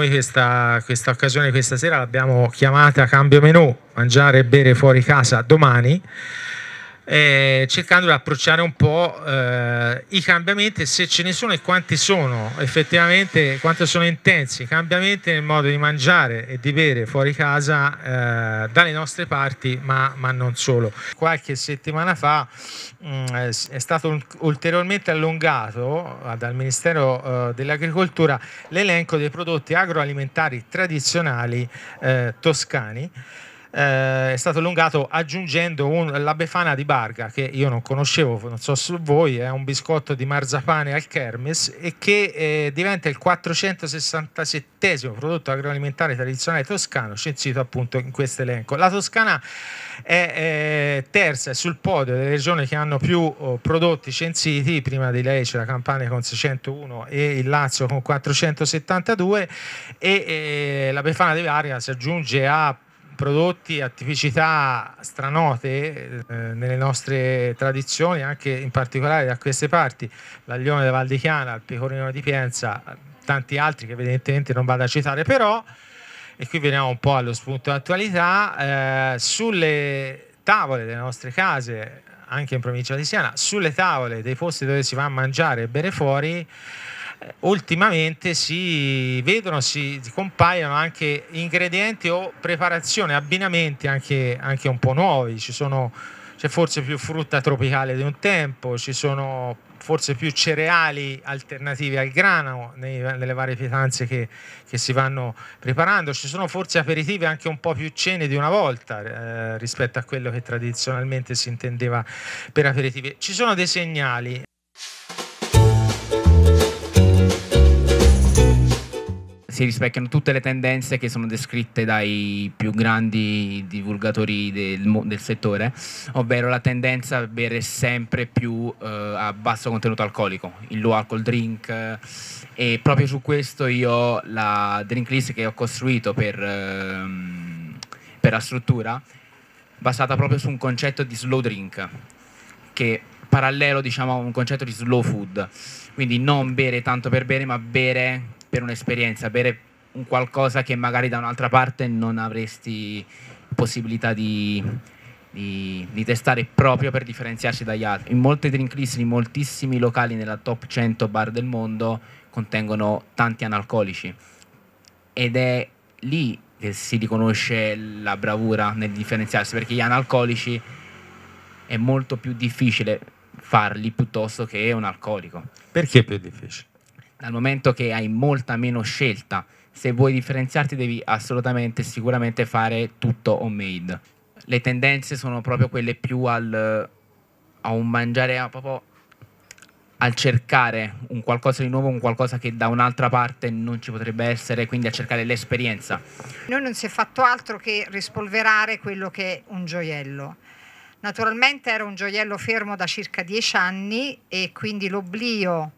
noi questa, questa occasione questa sera l'abbiamo chiamata Cambio Menù, mangiare e bere fuori casa domani eh, cercando di approcciare un po' eh, i cambiamenti, se ce ne sono e quanti sono effettivamente, quanto sono intensi i cambiamenti nel modo di mangiare e di bere fuori casa eh, dalle nostre parti, ma, ma, non solo. Qualche settimana fa mh, mm, è stato ulteriormente allungato eh, dal Ministero eh, dell'Agricoltura l'elenco dei prodotti agroalimentari tradizionali eh, toscani eh, è stato allungato aggiungendo un, la befana di Barga che io non conoscevo, non so su voi, è un biscotto di marzapane al Kermes e che eh, diventa il 467 prodotto agroalimentare tradizionale toscano censito appunto in questo elenco. La Toscana è eh, terza, è sul podio delle regioni che hanno più oh, prodotti censiti, prima di lei c'è la Campania con 601 e il Lazio con 472 e eh, la befana di Barga si aggiunge a prodotti, tipicità stranote eh, nelle nostre tradizioni, anche in particolare da queste parti, l'aglione della Val di Chiana, il pecorino di Pienza, tanti altri che evidentemente non vado a citare, però, e qui veniamo un po' allo spunto d'attualità, eh, sulle tavole delle nostre case, anche in provincia di Siena, sulle tavole dei posti dove si va a mangiare e bere fuori, ultimamente si vedono, si compaiono anche ingredienti o preparazioni, abbinamenti anche, anche un po' nuovi. Ci Sono, c'è forse più frutta tropicale di un tempo, ci sono forse più cereali alternativi al grano nei, nelle varie pietanze che, che, si vanno preparando, ci sono forse aperitivi anche un po' più cene di una volta eh, rispetto a quello che tradizionalmente si intendeva per aperitivi. Ci sono dei segnali. si rispecchiano tutte le tendenze che sono descritte dai più grandi divulgatori del, del settore, ovvero la tendenza a bere sempre più eh, a basso contenuto alcolico, il low alcohol drink eh, e proprio su questo io la drink list che ho costruito per, ehm, per la struttura basata proprio su un concetto di slow drink che parallelo diciamo a un concetto di slow food quindi non bere tanto per bere ma bere per un'esperienza, bere un qualcosa che magari da un'altra parte non avresti possibilità di, di, di, testare proprio per differenziarsi dagli altri. In molte drink list, in moltissimi locali nella top 100 bar del mondo contengono tanti analcolici ed è lì che si riconosce la bravura nel differenziarsi perché gli analcolici è molto più difficile farli piuttosto che un alcolico. Perché è più difficile? dal momento che hai molta meno scelta, se vuoi differenziarti devi assolutamente, sicuramente fare tutto homemade. Le tendenze sono proprio quelle più al, a un mangiare, a proprio al cercare un qualcosa di nuovo, un qualcosa che da un'altra parte non ci potrebbe essere, quindi a cercare l'esperienza. Noi non si è fatto altro che rispolverare quello che è un gioiello. Naturalmente era un gioiello fermo da circa dieci anni e quindi l'oblio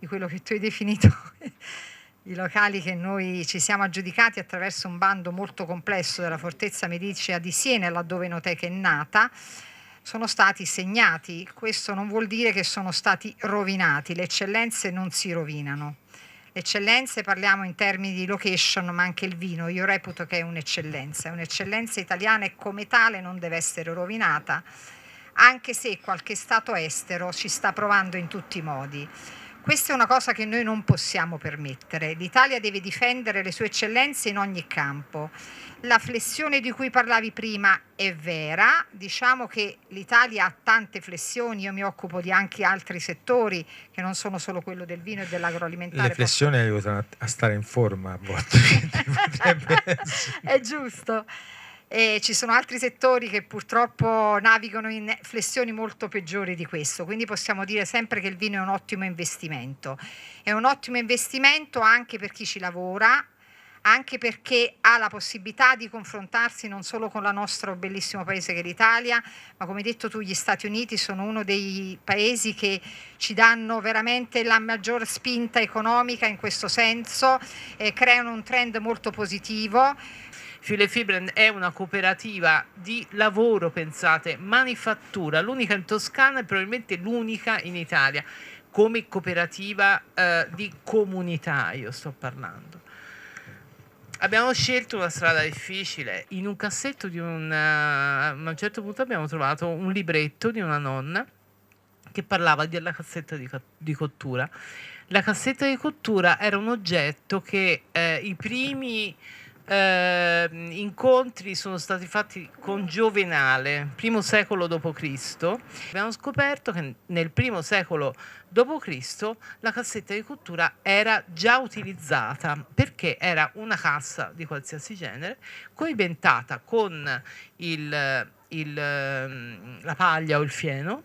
di quello che tu hai definito i locali che noi ci siamo aggiudicati attraverso un bando molto complesso della Fortezza Medicea di Siena, laddove Noteca è nata, sono stati segnati. Questo non vuol dire che sono stati rovinati, le eccellenze non si rovinano. Le eccellenze parliamo in termini di location, ma anche il vino, io reputo che è un'eccellenza, è un'eccellenza italiana e come tale non deve essere rovinata, anche se qualche Stato estero ci sta provando in tutti i modi. Questa è una cosa che noi non possiamo permettere. L'Italia deve difendere le sue eccellenze in ogni campo. La flessione di cui parlavi prima è vera, diciamo che l'Italia ha tante flessioni, io mi occupo di anche altri settori che non sono solo quello del vino e dell'agroalimentare. Le flessioni posso... aiutano a stare in forma a volte. è giusto e ci sono altri settori che purtroppo navigano in flessioni molto peggiori di questo, quindi possiamo dire sempre che il vino è un ottimo investimento. È un ottimo investimento anche per chi ci lavora, anche perché ha la possibilità di confrontarsi non solo con il nostro bellissimo paese che è l'Italia, ma come hai detto tu gli Stati Uniti sono uno dei paesi che ci danno veramente la maggior spinta economica in questo senso, eh, creano un trend molto positivo. Fibren è una cooperativa di lavoro, pensate, manifattura, l'unica in Toscana e probabilmente l'unica in Italia, come cooperativa eh, di comunità, io sto parlando. Abbiamo scelto una strada difficile. In un cassetto di un... Eh, a un certo punto abbiamo trovato un libretto di una nonna che parlava della cassetta di, di cottura. La cassetta di cottura era un oggetto che eh, i primi eh, incontri sono stati fatti con Giovenale, primo secolo d.C. Abbiamo scoperto che nel primo secolo d.C. la cassetta di cottura era già utilizzata perché era una cassa di qualsiasi genere coibentata con il, il, ehm, la paglia o il fieno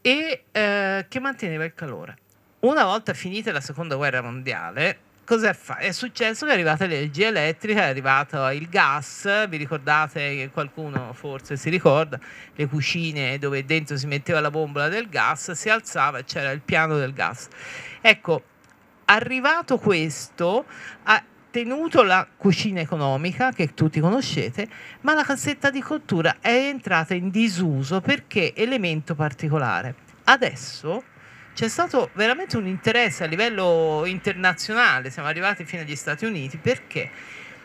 e eh, che manteneva il calore. Una volta finita la seconda guerra mondiale, cos'è fa- è successo che è arrivata l'energia elettrica, è arrivato il gas, vi ricordate che qualcuno forse si ricorda, le cucine dove dentro si metteva la bombola del gas, si alzava e c'era il piano del gas. Ecco, arrivato questo, ha tenuto la cucina economica che tutti conoscete, ma la cassetta di cottura è entrata in disuso perché elemento particolare. Adesso c'è stato veramente un interesse a livello internazionale, siamo arrivati fino agli Stati Uniti, perché?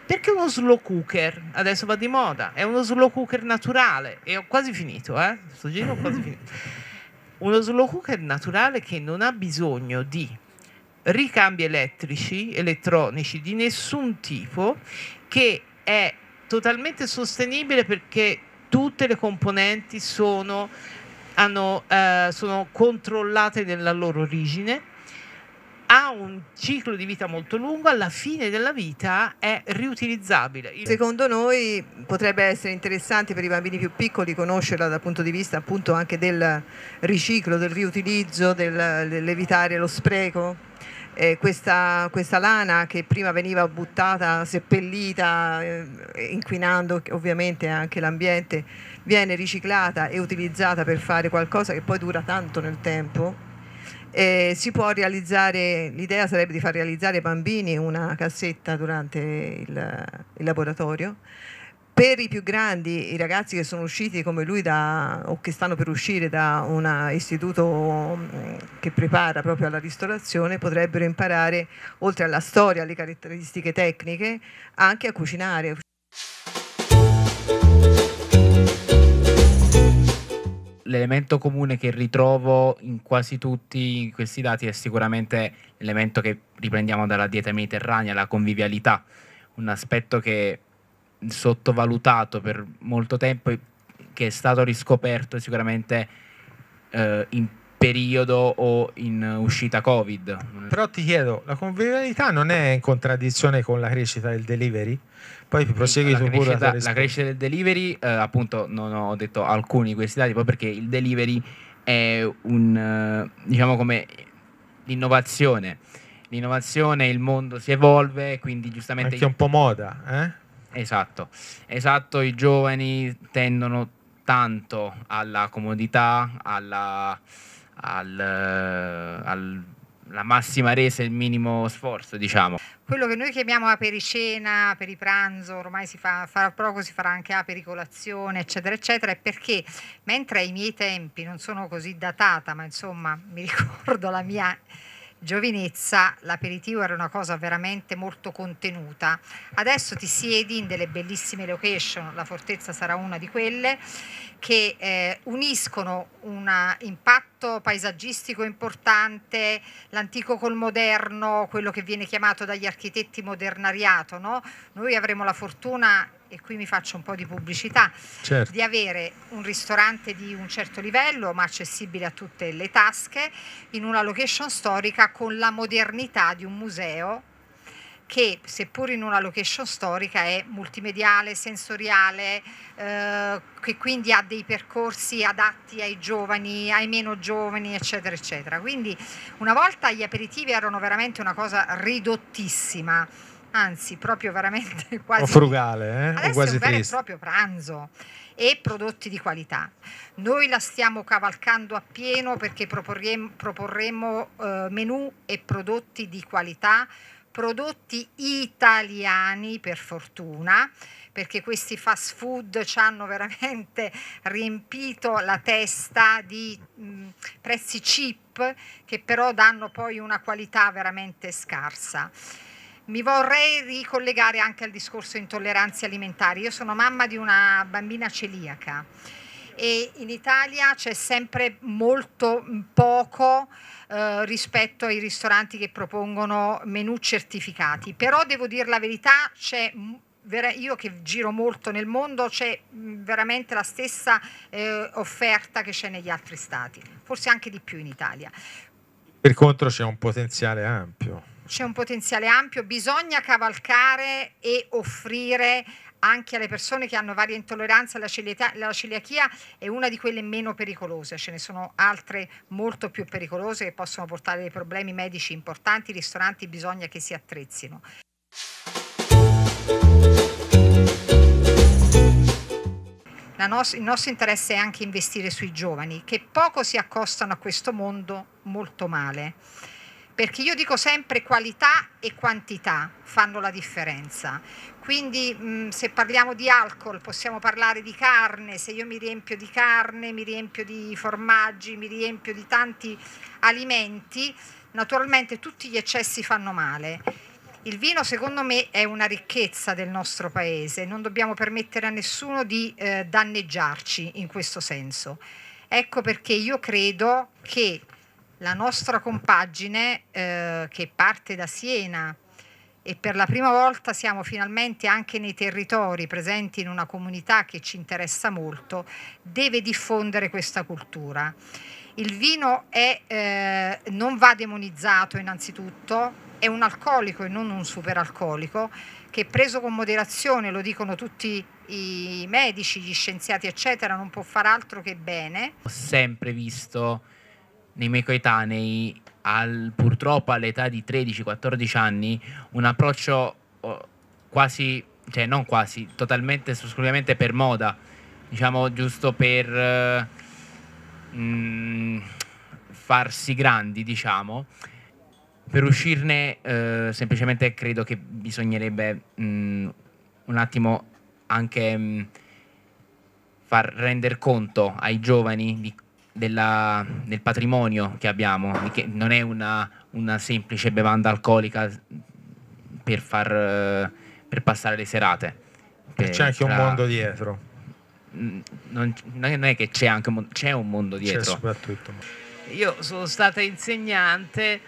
Perché uno slow cooker adesso va di moda, è uno slow cooker naturale, e ho quasi finito, eh? Sto giro ho quasi finito. Uno slow cooker naturale che non ha bisogno di ricambi elettrici, elettronici di nessun tipo, che è totalmente sostenibile perché tutte le componenti sono hanno, eh, sono controllate nella loro origine, ha un ciclo di vita molto lungo, alla fine della vita è riutilizzabile. Secondo noi potrebbe essere interessante per i bambini più piccoli conoscerla dal punto di vista appunto anche del riciclo, del riutilizzo, del, dell'evitare lo spreco eh, questa, questa, lana che prima veniva buttata, seppellita, eh, inquinando ovviamente anche l'ambiente, viene riciclata e utilizzata per fare qualcosa che poi dura tanto nel tempo. Eh, si può realizzare, l'idea sarebbe di far realizzare ai bambini una cassetta durante il, il laboratorio per i più grandi, i ragazzi che sono usciti come lui da, o che stanno per uscire da un istituto mm, che prepara proprio alla ristorazione, potrebbero imparare, oltre alla storia, alle caratteristiche tecniche, anche a cucinare. L'elemento comune che ritrovo in quasi tutti questi dati è sicuramente l'elemento che riprendiamo dalla dieta mediterranea, la convivialità, un aspetto che sottovalutato per molto tempo e che è stato riscoperto sicuramente eh, in periodo o in uscita Covid. Però ti chiedo, la convivialità non è in contraddizione con la crescita del delivery? Poi prosegui la crescita, pure la, la crescita del delivery, eh, appunto non ho detto alcuni di questi dati, poi perché il delivery è un, eh, diciamo come l'innovazione l'innovazione, il mondo si evolve, quindi giustamente... Anche un po' moda, eh? Esatto, esatto, i giovani tendono tanto alla comodità, alla, al, eh, al la massima resa e il minimo sforzo, diciamo. Quello che noi chiamiamo apericena, aperipranzo, ormai si fa, farà poco, si farà anche apericolazione, eccetera, eccetera, è perché mentre ai miei tempi non sono così datata, ma insomma mi ricordo la mia giovinezza l'aperitivo era una cosa veramente molto contenuta. Adesso ti siedi in delle bellissime location, la fortezza sarà una di quelle, che eh, uniscono un impatto paesaggistico importante, l'antico col moderno, quello che viene chiamato dagli architetti modernariato. No? Noi avremo la fortuna e qui mi faccio un po' di pubblicità, certo. di avere un ristorante di un certo livello ma accessibile a tutte le tasche in una location storica con la modernità di un museo che seppur in una location storica è multimediale, sensoriale, eh, che quindi ha dei percorsi adatti ai giovani, ai meno giovani, eccetera, eccetera. Quindi una volta gli aperitivi erano veramente una cosa ridottissima anzi proprio veramente quasi... frugale, eh? Adesso quasi è un vero e proprio pranzo e prodotti di qualità. Noi la stiamo cavalcando appieno perché proporremo, proporremo eh, menù e prodotti di qualità, prodotti italiani per fortuna, perché questi fast food ci hanno veramente riempito la testa di mh, mm, prezzi cheap che però danno poi una qualità veramente scarsa. Mi vorrei ricollegare anche al discorso intolleranze alimentari. Io sono mamma di una bambina celiaca e in Italia c'è sempre molto poco eh, rispetto ai ristoranti che propongono menù certificati. Però devo dire la verità, c'è io che giro molto nel mondo c'è veramente la stessa eh, offerta che c'è negli altri stati, forse anche di più in Italia. Per contro c'è un potenziale ampio c'è un potenziale ampio, bisogna cavalcare e offrire anche alle persone che hanno varie intolleranze, la, celietà, la celiachia è una di quelle meno pericolose, ce ne sono altre molto più pericolose che possono portare dei problemi medici importanti, i ristoranti bisogna che si attrezzino. Nos il nostro interesse è anche investire sui giovani, che poco si accostano a questo mondo molto male perché io dico sempre qualità e quantità fanno la differenza. Quindi mh, se parliamo di alcol possiamo parlare di carne, se io mi riempio di carne, mi riempio di formaggi, mi riempio di tanti alimenti, naturalmente tutti gli eccessi fanno male. Il vino secondo me è una ricchezza del nostro paese, non dobbiamo permettere a nessuno di eh, danneggiarci in questo senso. Ecco perché io credo che la nostra compagine eh, che parte da Siena e per la prima volta siamo finalmente anche nei territori presenti in una comunità che ci interessa molto, deve diffondere questa cultura. Il vino è, eh, non va demonizzato innanzitutto, è un alcolico e non un superalcolico che preso con moderazione, lo dicono tutti i medici, gli scienziati eccetera, non può far altro che bene. Ho sempre visto nei miei coetanei, al, purtroppo all'età di 13-14 anni, un approccio oh, quasi, cioè non quasi, totalmente, esclusivamente per moda, diciamo giusto per uh, farsi grandi, diciamo. Per uscirne uh, semplicemente credo che bisognerebbe mh, mm, un attimo anche mh, mm, far rendere conto ai giovani di della, del patrimonio che abbiamo, che non è una, una semplice bevanda alcolica per, far, eh, per passare le serate. Che c'è anche tra... un mondo dietro. Mm, non, non, è che c'è anche un mondo, c'è un mondo dietro. C'è soprattutto. Io sono stata insegnante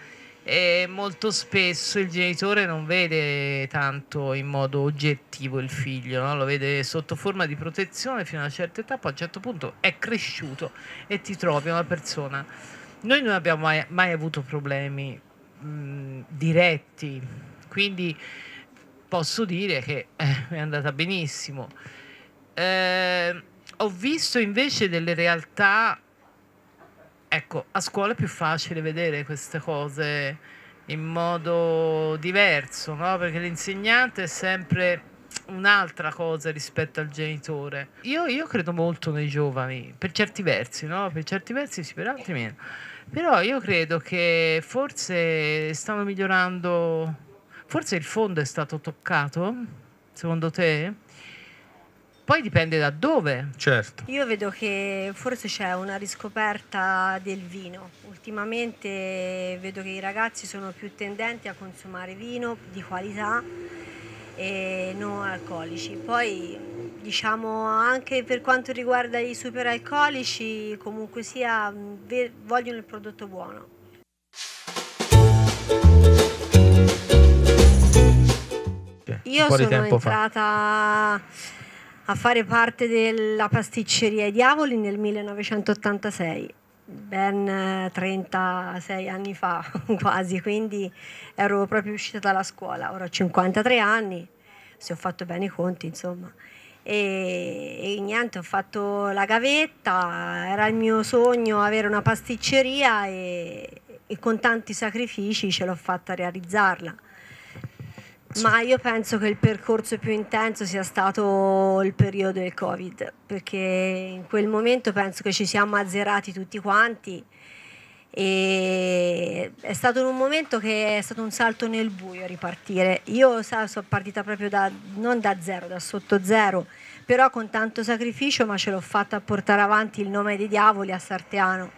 eh, molto spesso il genitore non vede tanto in modo oggettivo il figlio, no? lo vede sotto forma di protezione fino a una certa età, poi a un certo punto è cresciuto e ti trovi una persona. Noi non abbiamo mai, mai avuto problemi mh, mm, diretti, quindi posso dire che eh, è andata benissimo. Eh, ho visto invece delle realtà Ecco, a scuola è più facile vedere queste cose in modo diverso, no? perché l'insegnante è sempre un'altra cosa rispetto al genitore. Io, io, credo molto nei giovani, per certi versi, no? per certi versi sì, per altri meno. Però io credo che forse stanno migliorando, forse il fondo è stato toccato, secondo te? poi dipende da dove. Certo. Io vedo che forse c'è una riscoperta del vino. Ultimamente vedo che i ragazzi sono più tendenti a consumare vino di qualità e non alcolici. Poi diciamo anche per quanto riguarda i super alcolici, comunque sia mm, vogliono il prodotto buono. Io sono entrata fa a fare parte della pasticceria I Diavoli nel 1986 ben 36 eh, anni fa quasi, quindi ero proprio uscita dalla scuola, ora ho 53 anni, se ho fatto bene i conti insomma. E, e, niente, ho fatto la gavetta, era il mio sogno avere una pasticceria e, e con tanti sacrifici ce l'ho fatta realizzarla. Ma io penso che il percorso più intenso sia stato il periodo del Covid, perché in quel momento penso che ci siamo azzerati tutti quanti e è stato un momento che è stato un salto nel buio ripartire. Io sono partita proprio da, non da zero, da sotto zero, però con tanto sacrificio, ma ce l'ho fatta a portare avanti il nome dei diavoli a Sarteano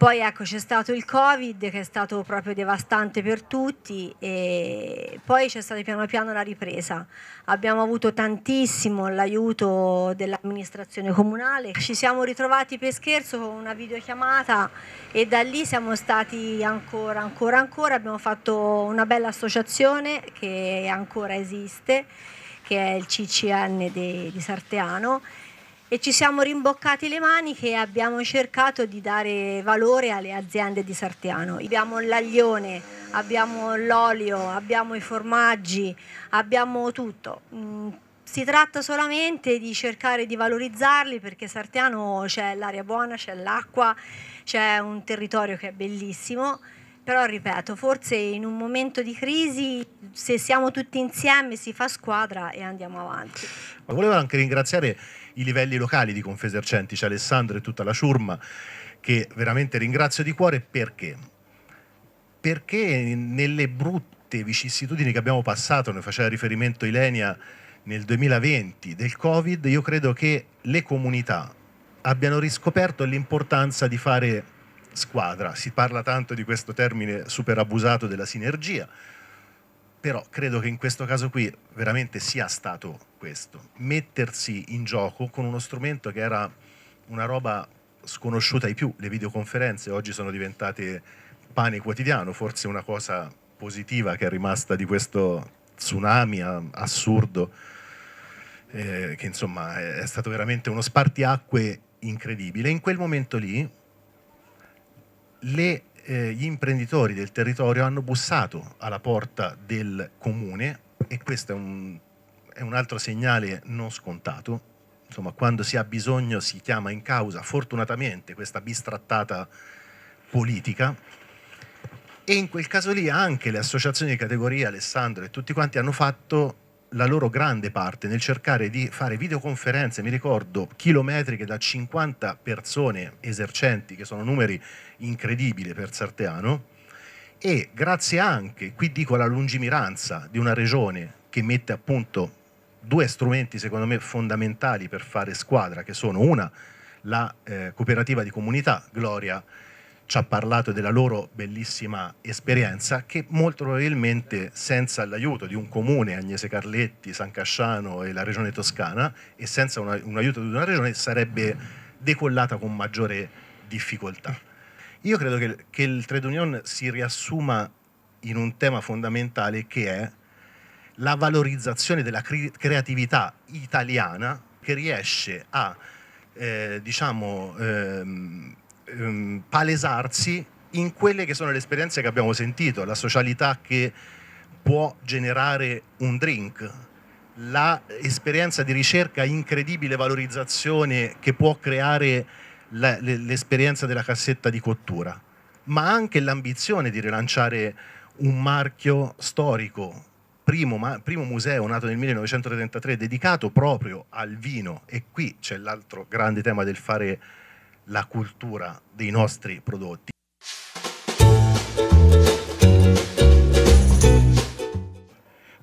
poi ecco c'è stato il Covid che è stato proprio devastante per tutti e poi c'è stata piano piano la ripresa. Abbiamo avuto tantissimo l'aiuto dell'amministrazione comunale. Ci siamo ritrovati per scherzo con una videochiamata e da lì siamo stati ancora, ancora, ancora. Abbiamo fatto una bella associazione che ancora esiste, che è il CCN di, di Sarteano e ci siamo rimboccati le maniche e abbiamo cercato di dare valore alle aziende di Sartiano. Abbiamo l'aglione, abbiamo l'olio, abbiamo i formaggi, abbiamo tutto. Mm, si tratta solamente di cercare di valorizzarli perché Sartiano c'è l'aria buona, c'è l'acqua, c'è un territorio che è bellissimo però ripeto, forse in un momento di crisi, se siamo tutti insieme, si fa squadra e andiamo avanti. Ma volevo anche ringraziare i livelli locali di Confesercenti, c'è Alessandro e tutta la ciurma che veramente ringrazio di cuore perché? Perché nelle brutte vicissitudini che abbiamo passato, ne faceva riferimento Ilenia nel 2020 del Covid, io credo che le comunità abbiano riscoperto l'importanza di fare squadra. Si parla tanto di questo termine super abusato della sinergia, però credo che in questo caso qui veramente sia stato questo, mettersi in gioco con uno strumento che era una roba sconosciuta ai più, le videoconferenze oggi sono diventate pane quotidiano, forse una cosa positiva che è rimasta di questo tsunami assurdo, eh, che insomma è stato veramente uno spartiacque incredibile. In quel momento lì le, eh, gli imprenditori del territorio hanno bussato alla porta del comune e questo è un è un altro segnale non scontato. Insomma, quando si ha bisogno si chiama in causa, fortunatamente, questa bistrattata politica. E in quel caso lì anche le associazioni di categoria, Alessandro e tutti quanti hanno fatto la loro grande parte nel cercare di fare videoconferenze, mi ricordo, chilometriche da 50 persone esercenti, che sono numeri incredibili per Sarteano, e grazie anche, qui dico alla lungimiranza di una regione che mette appunto due strumenti secondo me fondamentali per fare squadra, che sono una, la eh, cooperativa di comunità, Gloria ci ha parlato della loro bellissima esperienza che molto probabilmente senza l'aiuto di un comune, Agnese Carletti, San Casciano e la regione toscana, e senza una, un aiuto di una regione sarebbe decollata con maggiore difficoltà. Io credo che, che il Trade Union si riassuma in un tema fondamentale che è la valorizzazione della creatività italiana che riesce a eh, diciamo, ehm, ehm, palesarsi in quelle che sono le esperienze che abbiamo sentito, la socialità che può generare un drink, l'esperienza di ricerca incredibile valorizzazione che può creare l'esperienza della cassetta di cottura, ma anche l'ambizione di rilanciare un marchio storico, primo, ma, primo, museo nato nel 1933 dedicato proprio al vino e qui c'è l'altro grande tema del fare la cultura dei nostri prodotti.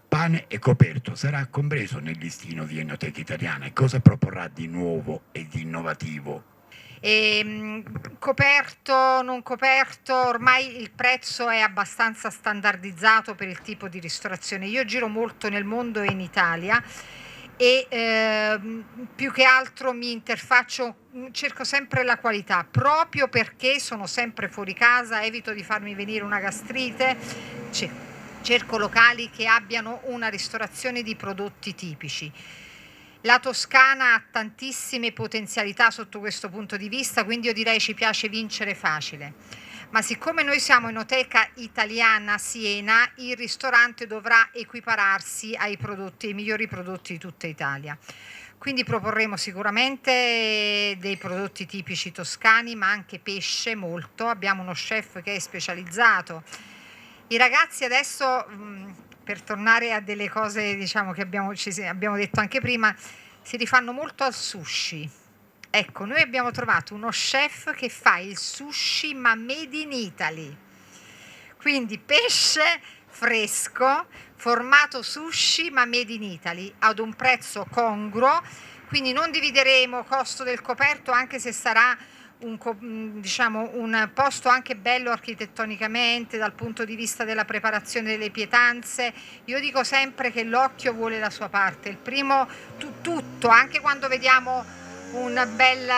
Pane e coperto sarà compreso nel listino di Italiana e cosa proporrà di nuovo e di innovativo e, ehm, coperto, non coperto, ormai il prezzo è abbastanza standardizzato per il tipo di ristorazione. Io giro molto nel mondo e in Italia e eh, più che altro mi interfaccio, mm, cerco sempre la qualità, proprio perché sono sempre fuori casa, evito di farmi venire una gastrite, cioè, cerco locali che abbiano una ristorazione di prodotti tipici. La Toscana ha tantissime potenzialità sotto questo punto di vista, quindi io direi ci piace vincere facile. Ma siccome noi siamo in Oteca Italiana Siena, il ristorante dovrà equipararsi ai, prodotti, ai migliori prodotti di tutta Italia. Quindi proporremo sicuramente dei prodotti tipici toscani, ma anche pesce molto. Abbiamo uno chef che è specializzato. I ragazzi adesso mh, per tornare a delle cose diciamo, che abbiamo, ci, abbiamo detto anche prima, si rifanno molto al sushi. Ecco, noi abbiamo trovato uno chef che fa il sushi ma made in Italy. Quindi pesce fresco, formato sushi ma made in Italy, ad un prezzo congruo, quindi non divideremo costo del coperto anche se sarà un, mm, diciamo, un, posto anche bello architettonicamente dal punto di vista della preparazione delle pietanze. Io dico sempre che l'occhio vuole la sua parte. Il primo, tu, tutto, anche quando vediamo un bel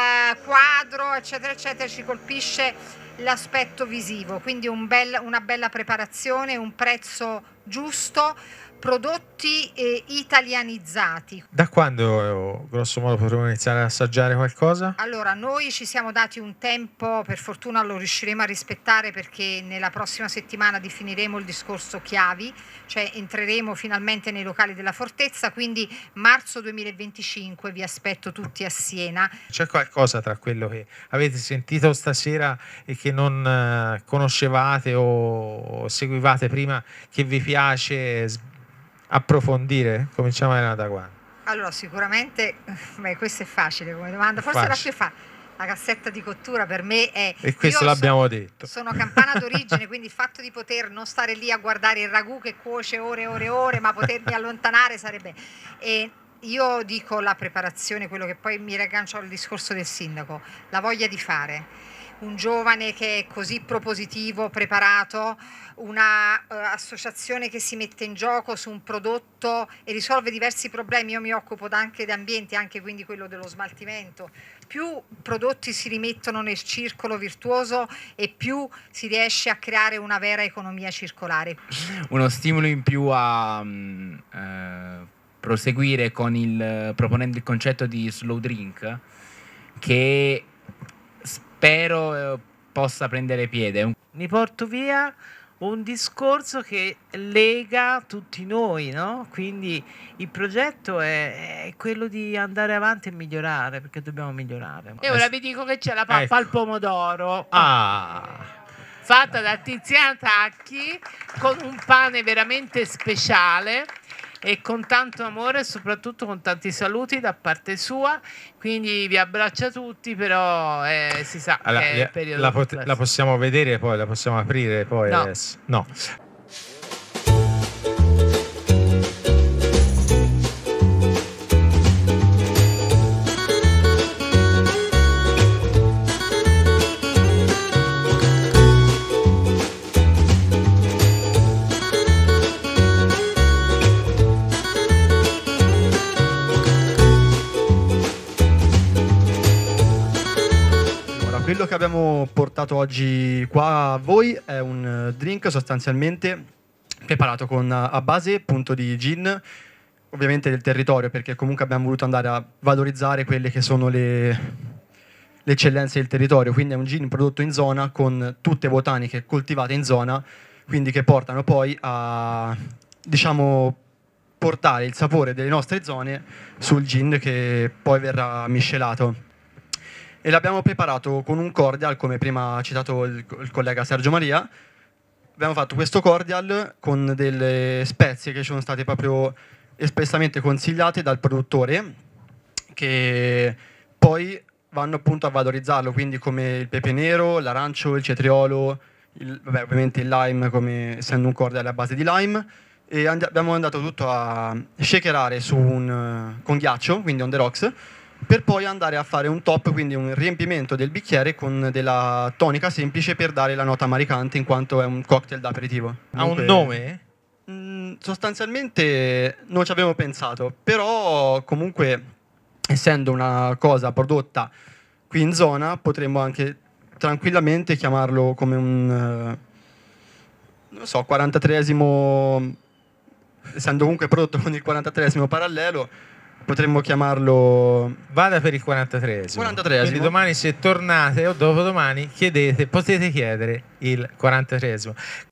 quadro, eccetera, eccetera, ci colpisce l'aspetto visivo. Quindi un bel, una bella preparazione, un prezzo giusto prodotti eh, italianizzati. Da quando grosso modo potremo iniziare ad assaggiare qualcosa? Allora, noi ci siamo dati un tempo, per fortuna lo riusciremo a rispettare perché nella prossima settimana definiremo il discorso chiavi, cioè entreremo finalmente nei locali della fortezza, quindi marzo 2025 vi aspetto tutti a Siena. C'è qualcosa tra quello che avete sentito stasera e che non eh, conoscevate o seguivate prima che vi piace? approfondire? Cominciamo Elena da qua. Allora, sicuramente, beh, questo è facile come domanda, forse facile. la più fa. La cassetta di cottura per me è... E questo l'abbiamo detto. Sono campana d'origine, quindi il fatto di poter non stare lì a guardare il ragù che cuoce ore e ore e ore, ma potermi allontanare sarebbe... E io dico la preparazione, quello che poi mi raggancio al discorso del sindaco, la voglia di fare un giovane che è così propositivo, preparato, un'associazione eh, uh, che si mette in gioco su un prodotto e risolve diversi problemi. Io mi occupo anche di ambienti, anche quindi quello dello smaltimento. Più prodotti si rimettono nel circolo virtuoso e più si riesce a creare una vera economia circolare. Uno stimolo in più a... Um, uh proseguire con il proponendo il concetto di slow drink che spero eh, possa prendere piede. Mi porto via un discorso che lega tutti noi, no? Quindi il progetto è, è, quello di andare avanti e migliorare, perché dobbiamo migliorare. E ora eh vi dico che c'è la pappa ecco. al pomodoro. Ah. Fatta da Tiziana Tacchi con un pane veramente speciale e con tanto amore e soprattutto con tanti saluti da parte sua. Quindi vi abbraccio a tutti, però eh, si sa allora, che è il periodo. La, pot- la possiamo vedere poi, la possiamo aprire poi no. adesso. No. che abbiamo portato oggi qua a voi è un eh, drink sostanzialmente preparato con, eh, a base appunto di gin, ovviamente del territorio, perché comunque abbiamo voluto andare a valorizzare quelle che sono le, le eccellenze del territorio. Quindi è un gin prodotto in zona con tutte botaniche coltivate in zona, quindi che portano poi a diciamo portare il sapore delle nostre zone sul gin che poi verrà miscelato e l'abbiamo preparato con un cordial, come prima ha citato il, il collega Sergio Maria. Abbiamo fatto questo cordial con delle spezie che ci sono state proprio espressamente consigliate dal produttore, che poi vanno appunto a valorizzarlo, quindi come il pepe nero, l'arancio, il cetriolo, il, vabbè, ovviamente il lime, come, essendo un cordial a base di lime, e and- abbiamo andato tutto a shakerare un, con ghiaccio, quindi on the rocks, per poi andare a fare un top, quindi un riempimento del bicchiere con della tonica semplice per dare la nota maricante in quanto è un cocktail d'aperitivo. Ha un nome? Mm, sostanzialmente non ci avevo pensato, però comunque essendo una cosa prodotta qui in zona potremmo anche tranquillamente chiamarlo come un eh, non so, 43esimo essendo comunque prodotto con il 43esimo parallelo potremmo chiamarlo. Vada per il 43. 43 Quindi domani, se tornate o dopodomani, chiedete, potete chiedere il 43.